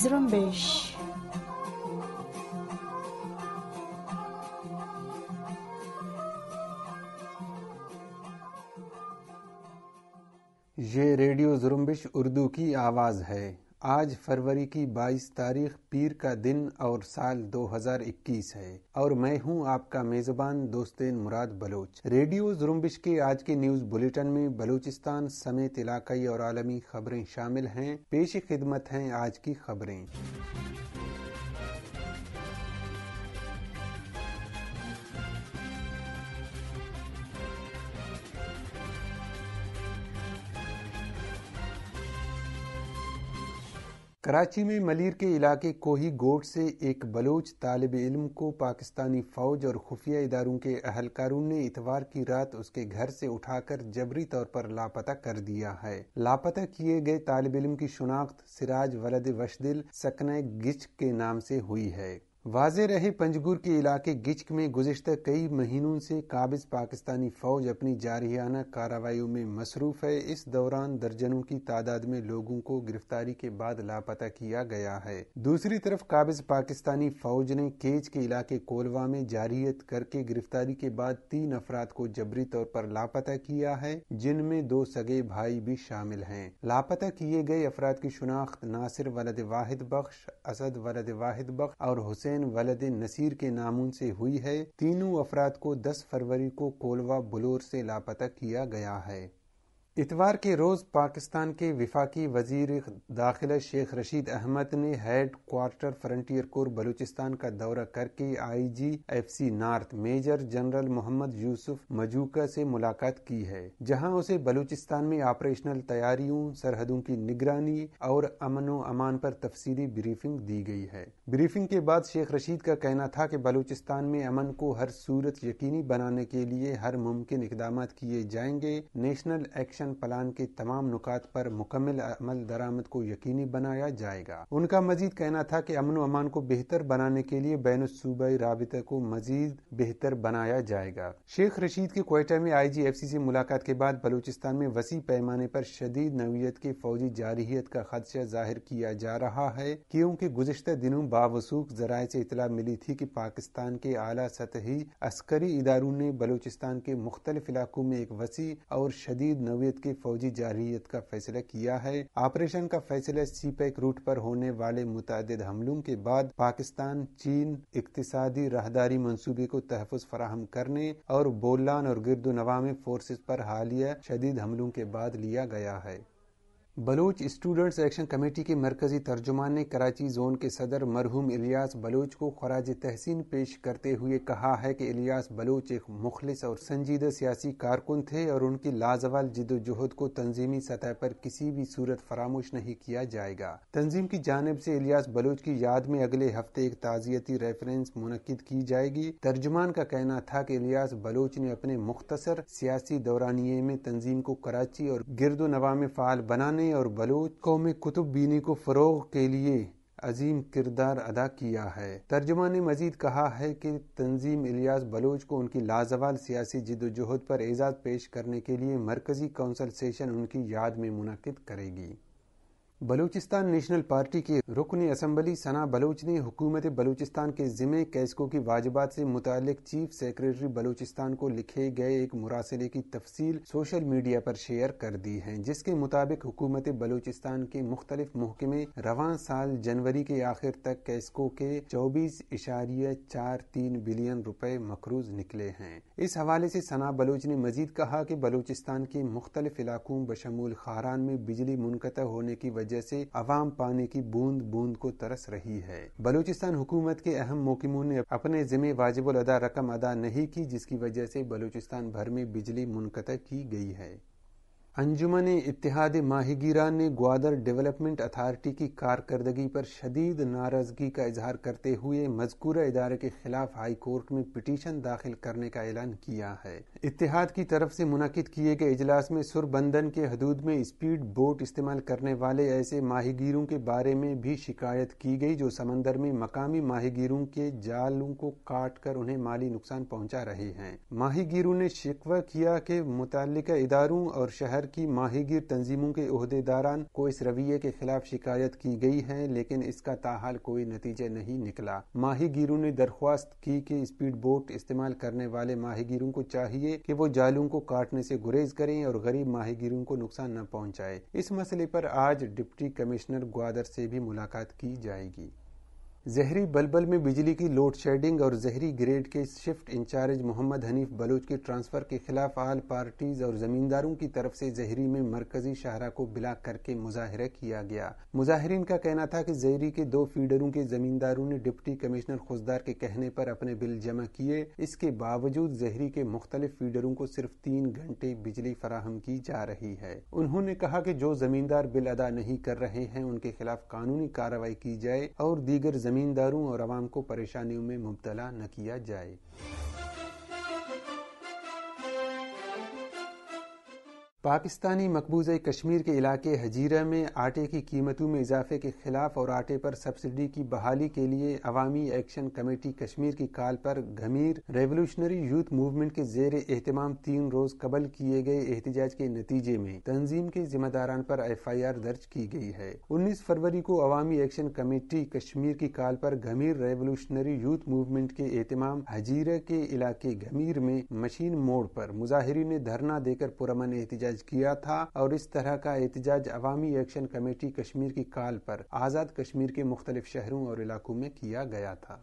Zrumbish. ये radio जुरुम्बिश Urdu की आवाज़ है आज फरवरी की 22 तारीख पीर का दिन और साल 2021 है और मैं हूं आपका मेजबान दोस्तेन मुराद बलोच रेडियो जुरुम्बिश के आज के न्यूज बुलेटिन में बलूचिस्तान समेत इलाकई और आलमी खबरें शामिल हैं पेशी खिदमत हैं आज की खबरें कराची में मलिर के इलाके कोही गोट से एक बलोच तालब इल्म को पाकिस्तानी फौज और खुफिया इदारों के अहलकारों ने इतवार की रात उसके घर से उठाकर जबरी तौर पर लापता कर दिया है लापता किए गए तालब इल्म की शनाख्त सिराज वलद वशदिल सकन गिच के नाम से हुई है वाज रहे पंजगुर के इलाके गिचक में गुजशत कई महीनों से काबिज पाकिस्तानी फ़ौज अपनी जारहाना कार्रवाई में मसरूफ़ है इस दौरान दर्जनों की तादाद में लोगों को गिरफ्तारी के बाद लापता किया गया है दूसरी तरफ काबिज पाकिस्तानी फ़ौज ने केच के इलाके कोलवा में जारियत करके गिरफ्तारी के बाद तीन अफराद को जबरी तौर पर लापता किया है जिनमें दो सगे भाई भी शामिल हैं लापता किए गए अफराद की शनाख्त नासिर वलद वाहिद बख्श असद वलद वाहिद बख्श और हुसैन हुसैन वलद नसीर के नामून से हुई है तीनों अफराद को 10 फरवरी को कोलवा बलोर से लापता किया गया है इतवार के रोज़ पाकिस्तान के विफाकी वजीर दाखिला शेख रशीद अहमद ने headquarter frontier corps Balochistan का दौरा करके I G F C north major general Mohammad Yusuf Majooka से मुलाकात की है जहां उसे बलूचिस्तान में ऑपरेशनल तैयारियों सरहदों की निगरानी और अमन व अमान पर तफसीली ब्रीफिंग दी गई है ब्रीफिंग के बाद शेख रशीद का कहना था की बलूचिस्तान में अमन को हर सूरत यकीनी बनाने के लिए हर मुमकिन इकदाम किए जाएंगे नेशनल एक्शन एक्शन प्लान के तमाम नुकात पर मुकम्मल अमल दरामद को यकीनी बनाया जाएगा उनका मजीद कहना था कि अमन अमान को बेहतर बनाने के लिए बैन सूबाई रबते को मजीद बेहतर बनाया जाएगा शेख रशीद के कोयटा में आई जी एफ सी से मुलाकात के बाद बलूचिस्तान में वसी पैमाने पर शदीद नवीयत के फौजी जारहीत का खदशा जाहिर किया जा रहा है क्योंकि गुजशत दिनों बावसूख जराये से इतला मिली थी कि पाकिस्तान के अला सतही अस्करी इदारों ने बलूचिस्तान के मुख्तलिफ इलाकों में एक वसी और शदीद नवीय विपरीत की फौजी जारहीत का फैसला किया है ऑपरेशन का फैसला सी पैक रूट पर होने वाले मुतद हमलों के बाद पाकिस्तान चीन इकतदी राहदारी मनसूबे को तहफ़ फराहम करने और बोलान और गिरदो नवा में फोर्सेज पर हालिया शदीद हमलों के बाद लिया गया है बलोच स्टूडेंट्स एक्शन कमेटी के मरकजी तर्जुमान ने कराची जोन के सदर मरहूम इलियास बलोच को खराज तहसीन पेश करते हुए कहा है कि इलियास बलोच एक मुखलिस और संजीदा सियासी कारकुन थे और उनकी लाजवाल जिदोजहद को तंजीमी सतह पर किसी भी सूरत फरामोश नहीं किया जाएगा तंजीम की जानब से इलियास बलोच की याद में अगले हफ्ते एक ताज़ियती रेफरेंस मुनद की जाएगी तर्जुमान का कहना था कि इलियास बलोच ने अपने मुख्तर सियासी दौरानिए में तंजीम को कराची और गिरदो नवा में फ़ाल बनाने ईरानी और बलोच कौम कुतुब बीनी को फ़रोग के लिए अजीम किरदार अदा किया है तर्जुमा ने मजीद कहा है कि तंजीम इलियास बलोच को उनकी लाजवाल सियासी जिदोजहद पर एजाज पेश करने के लिए मरकजी कौंसल सेशन उनकी याद में मुनद करेगी बलूचिस्तान नेशनल पार्टी के रुकन असम्बली सना बलोच ने हुकूमत बलूचिस्तान के ज़िम्मे कैसकों की वाजबात से मुतल चीफ सेक्रेटरी बलूचिस्तान को लिखे गए एक मुरासले की तफसील सोशल मीडिया पर शेयर कर दी है जिसके मुताबिक हुकूमत बलूचिस्तान के मुख्तलिफ महकमे रवान साल जनवरी के आखिर तक कैसको के चौबीस इशारिया चार तीन बिलियन रुपए मकरूज निकले हैं इस हवाले से सना बलोच ने मजीद कहा कि बलूचिस्तान के मुख्तलिफ इलाकों बशमूल खारान में बिजली मुनकता होने की वजह जैसे अवाम पानी की बूंद बूंद को तरस रही है बलूचिस्तान हुकूमत के अहम मोकिमों ने अपने जिम्मे वाजिबल अदा रकम अदा नहीं की जिसकी वजह से बलूचिस्तान भर में बिजली मुनकत की गई है अंजुमन इतिहाद माहिगीरा ने ग्वादर डेवलपमेंट अथॉरिटी की कारकर्दगी पर शदीद नाराजगी का इजहार करते हुए मजकूरा इदारे के खिलाफ हाई कोर्ट में पिटीशन दाखिल करने का ऐलान किया है इतिहाद की तरफ से मुनद किए गए इजलास में सुरबंदन के हदूद में स्पीड बोट इस्तेमाल करने वाले ऐसे माहिगीरों के बारे में भी शिकायत की गई जो समंदर में मकामी माहिगीरों के जालों को काट कर उन्हें माली नुकसान पहुँचा रहे हैं माहिगीरों ने शिकवा किया कि मुतल इदारों और शहर सरकार की माहिगीर तंजीमों के अहदेदारान को इस रवैये के खिलाफ शिकायत की गई है लेकिन इसका ताहाल कोई नतीजे नहीं निकला माहिगीरों ने दरख्वास्त की कि स्पीड बोट इस्तेमाल करने वाले माहिगीरों को चाहिए कि वो जालों को काटने से गुरेज करें और गरीब माहिगीरों को नुकसान न पहुँचाए इस मसले पर आज डिप्टी कमिश्नर ग्वादर से भी मुलाकात की जाएगी जहरी बलबल में बिजली की लोड शेडिंग और जहरी ग्रेड के शिफ्ट इंचार्ज मोहम्मद हनीफ बलोच के ट्रांसफ़र के खिलाफ आल पार्टीज और ज़मींदारों की तरफ से जहरी में मरकजी शाहरा को ब्लॉक करके मुजाहरा किया गया मुजाहरीन का कहना था कि जहरी के दो फीडरों के ज़मींदारों ने डिप्टी कमिश्नर खुजदार के कहने पर अपने बिल जमा किए इसके बावजूद जहरी के मुख्तलिफ फीडरों को सिर्फ तीन घंटे बिजली फराहम की जा रही है उन्होंने कहा कि जो ज़मींदार बिल अदा नहीं कर रहे हैं उनके खिलाफ कानूनी कार्रवाई की जाए और दीगर ज़मींदारों और आवाम को परेशानियों में मुबतला न किया जाए पाकिस्तानी मकबूज कश्मीर के इलाके हजीरा में आटे की कीमतों में इजाफे के खिलाफ और आटे पर सब्सिडी की बहाली के लिए अवामी एक्शन कमेटी कश्मीर की काल पर घमीर रेवोल्यूशनरी यूथ मूवमेंट के जेर एहतमाम तीन रोज कबल किए गए एहतजाज के नतीजे में तंजीम के जिम्मेदारान पर एफ आई आर दर्ज की गई है उन्नीस फरवरी को अवामी एक्शन कमेटी कश्मीर की काल पर घमीर रेवोल्यूशनरी यूथ मूवमेंट के एहतमाम हजीरा के इलाके घमीर में मशीन मोड़ पर मुजाहरीन ने धरना देकर पुरमन एहतजाज एहतजाज किया था और इस तरह का एहतजाज अवामी एक्शन कमेटी कश्मीर की काल पर आज़ाद कश्मीर के मुख्तलिफ शहरों और इलाकों में किया गया था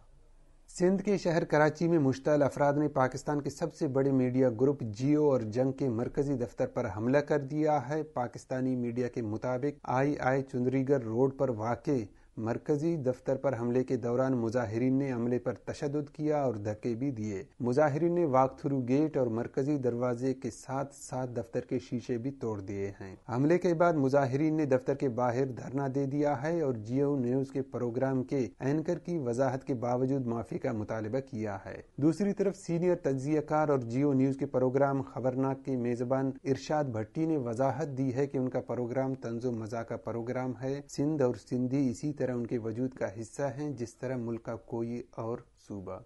सिंध के शहर कराची में मुश्तल अफराद ने पाकिस्तान के सबसे बड़े मीडिया ग्रुप जियो और जंग के मरकजी दफ्तर पर हमला कर दिया है पाकिस्तानी मीडिया के मुताबिक आई आई चुंदरीगर रोड पर वाकई मरकजी दफ्तर पर हमले के दौरान मुजाहरीन ने हमले पर तशद किया और धक्के भी दिए मुजाहरीन ने वाक थ्रू गेट और मरकजी दरवाजे के साथ साथ दफ्तर के शीशे भी तोड़ दिए हैं हमले के बाद मुजाहरीन ने दफ्तर के बाहर धरना दे दिया है और जियो न्यूज के प्रोग्राम के एंकर की वजाहत के बावजूद माफी का मुतालबा किया है दूसरी तरफ सीनियर तजियाकार और जियो न्यूज के प्रोग्राम खबरनाक के मेजबान इरशाद भट्टी ने वजाहत दी है की उनका प्रोग्राम तंजो मजा का प्रोग्राम है सिंध और सिंधी इसी तरह तरह उनके वजूद का हिस्सा हैं जिस तरह मुल्क का कोई और सूबा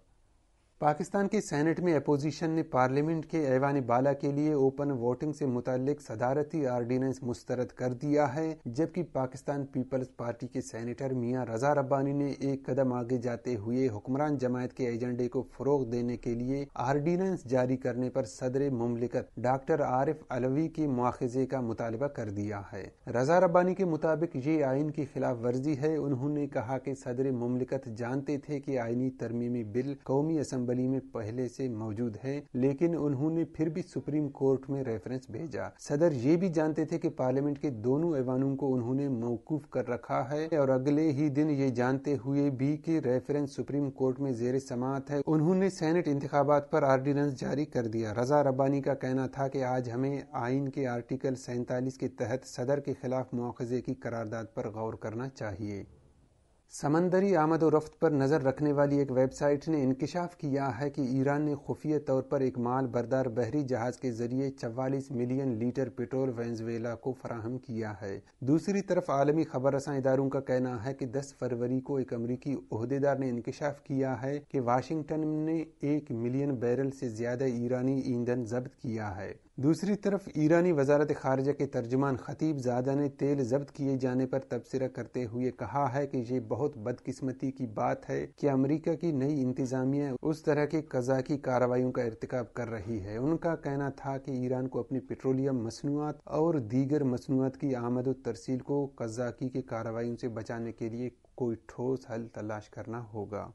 पाकिस्तान के सेनेट में अपोजिशन ने पार्लियामेंट के ऐवान बाला के लिए ओपन वोटिंग से मुतल सदारती आर्डीनेंस मुस्तरद कर दिया है जबकि पाकिस्तान पीपल्स पार्टी के सेनेटर मियाँ रजा रब्बानी ने एक कदम आगे जाते हुए हुक्मरान जमायत के एजेंडे को फरोग देने के लिए आर्डीनेंस जारी करने पर सदर ममलिकत डॉक्टर आरिफ अलवी के मुआजे का मुतालबा कर दिया है रजा रब्बानी के मुताबिक ये आइन की खिलाफ वर्जी है उन्होंने कहा कि सदर ममलिकत जानते थे कि आइनी तरमीमी बिल कौमी असम्बली असेंबली में पहले से मौजूद है लेकिन उन्होंने फिर भी सुप्रीम कोर्ट में रेफरेंस भेजा सदर ये भी जानते थे कि पार्लियामेंट के दोनों ऐवानों को उन्होंने मौकूफ कर रखा है और अगले ही दिन ये जानते हुए भी कि रेफरेंस सुप्रीम कोर्ट में जेर समात है उन्होंने सेनेट इंतबात पर आर्डिनेंस जारी कर दिया रजा रब्बानी का कहना था कि आज हमें आइन के आर्टिकल सैतालीस के तहत सदर के खिलाफ मुआवजे की करारदाद पर गौर करना चाहिए समंदरी आमद रफ्त पर नज़र रखने वाली एक वेबसाइट ने इंकशाफ किया है कि ईरान ने खुफिया तौर पर एक माल बरदार बहरी जहाज़ के जरिए 44 मिलियन लीटर पेट्रोल वेंजवेला को फराहम किया है दूसरी तरफ आलमी खबर रसा इदारों का कहना है कि 10 फरवरी को एक अमरीकी अहदेदार ने इंकशाफ किया है कि वाशिंगटन ने एक मिलियन बैरल से ज़्यादा ईरानी ईंधन जब्त किया है दूसरी तरफ ईरानी वजारत खारजा के तर्जमान खतीब ज्यादा ने तेल जब्त किए जाने पर तबसरा करते हुए कहा है कि ये बहुत बदकिस्मती की बात है कि अमेरिका की नई इंतजामिया उस तरह के कजा की कार्रवाई का इरतकब कर रही है उनका कहना था कि ईरान को अपनी पेट्रोलियम मसनूआत और दीगर मसनूआत की आमद तरसील को कजाकी के कार्रवाई से बचाने के लिए कोई ठोस हल तलाश करना होगा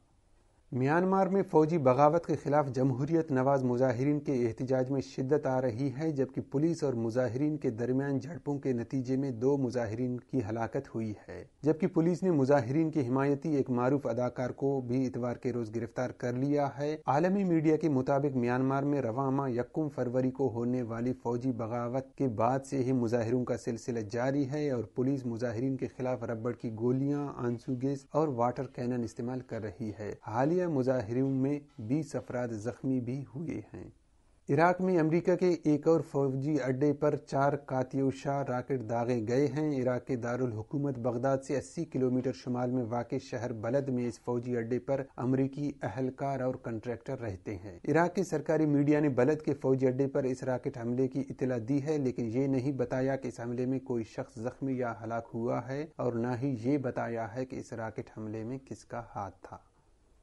म्यांमार में फौजी बगावत के खिलाफ जमहूरियत नवाज मुजाहरीन के एहतजाज में शिद्दत आ रही है जबकि पुलिस और मुजाहरीन के दरमियान झड़पों के नतीजे में दो मुजाहरीन की हलाकत हुई है जबकि पुलिस ने मुजाहरीन के हिमायती एक मारूफ अदाकार को भी इतवार के रोज गिरफ्तार कर लिया है आलमी मीडिया के मुताबिक म्यांमार में रवामा यकुम फरवरी को होने वाली फौजी बगावत के बाद से ही मुजाहरों का सिलसिला जारी है और पुलिस मुजाहरीन के खिलाफ रबड़ की गोलियां आंसू गैस और वाटर कैनन इस्तेमाल कर रही है हालिया या मुजाहरों में बीस अफराद जख्मी भी हुए हैं इराक में अमेरिका के एक और फौजी अड्डे पर चार कातियोशाह राकेट दागे गए हैं इराक के दारुल हुकूमत बगदाद से 80 किलोमीटर शुमाल में वाक़ शहर बलद में इस फौजी अड्डे पर अमरीकी अहलकार और कंट्रैक्टर रहते हैं इराक की सरकारी मीडिया ने बलद के फौजी अड्डे पर इस राकेट हमले की इतला दी है लेकिन ये नहीं बताया कि इस हमले में कोई शख्स जख्मी या हलाक हुआ है और न ही ये बताया है कि इस राकेट हमले में किसका हाथ था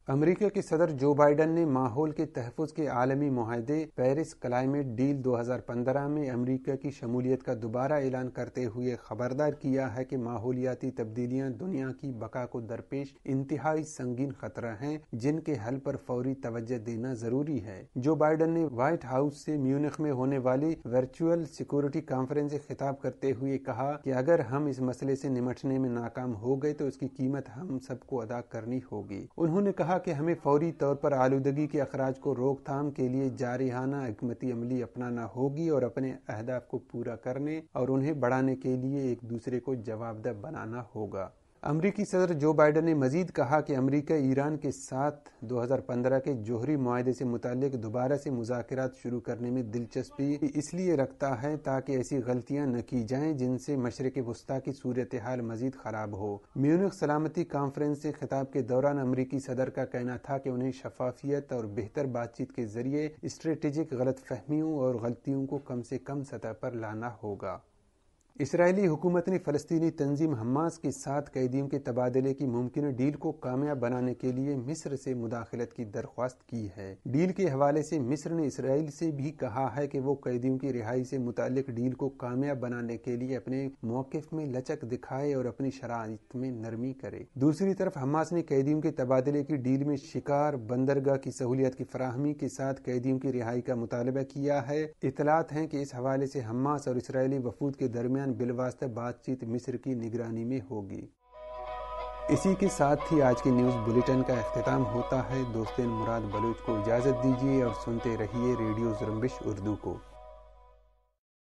अमेरिका के सदर जो बाइडन ने माहौल के तहफ़ के आलमी माहदे पेरिस क्लाइमेट डील 2015 में अमेरिका की शमूलियत का दोबारा ऐलान करते हुए खबरदार किया है कि माहौलियाती तब्दीलियां दुनिया की बका को दरपेश इंतहाई संगीन खतरा हैं जिनके हल पर फौरी तवज्जो देना ज़रूरी है जो बाइडन ने व्हाइट हाउस से म्यूनिख में होने वाली वर्चुअल सिक्योरिटी कॉन्फ्रेंस से खिताब करते हुए कहा कि अगर हम इस मसले से निमटने में नाकाम हो गए तो इसकी कीमत हम सबको अदा करनी होगी उन्होंने कहा कहा कि हमें फौरी तौर पर आलूदगी के अखराज को रोकथाम के लिए जारिहाना हमती अमली अपनाना होगी और अपने अहदाफ को पूरा करने और उन्हें बढ़ाने के लिए एक दूसरे को जवाबदेह बनाना होगा अमरीकी सदर जो बाइडन ने मजीद कहा कि अमरीका ईरान के साथ 2015 के जोहरी माहे से मुतक दोबारा से मुजाकर शुरू करने में दिलचस्पी इसलिए रखता है ताकि ऐसी गलतियां न की जाएं जिनसे मशरक वस्ती की सूरत हाल मजीद खराब हो म्यूनिक सलामती कॉन्फ्रेंस से खिताब के दौरान अमरीकी सदर का कहना था कि उन्हें शफाफियत और बेहतर बातचीत के जरिए स्ट्रेटजिक गलत फहमियों और गलतियों को कम से कम सतह पर लाना होगा इसराइली हुकूमत ने फ़लस्तीनी तंजीम हमास के साथ कैदियों के तबादले की मुमकिन डील को कामयाब बनाने के लिए मिस्र से मुदाखलत की दरख्वास्त की है डील के हवाले से मिस्र ने इसराइल से भी कहा है कि वो कैदियों की रिहाई से मुतक डील को कामयाब बनाने के लिए अपने मौक़ में लचक दिखाए और अपनी शराइत में नरमी करे दूसरी तरफ हमास ने कैदियों के तबादले की डील में शिकार बंदरगाह की सहूलियत की फराहमी के साथ कैदियों की रिहाई का मुतालबा किया है इतलात है कि इस हवाले से हमास और इसराइली वफूद के दरमियान दरमियान बिलवास्ते बातचीत मिस्र की निगरानी में होगी इसी के साथ ही आज की न्यूज़ बुलेटिन का अख्ताम होता है दोस्तों मुराद बलूच को इजाज़त दीजिए और सुनते रहिए रेडियो जुर्मिश उर्दू को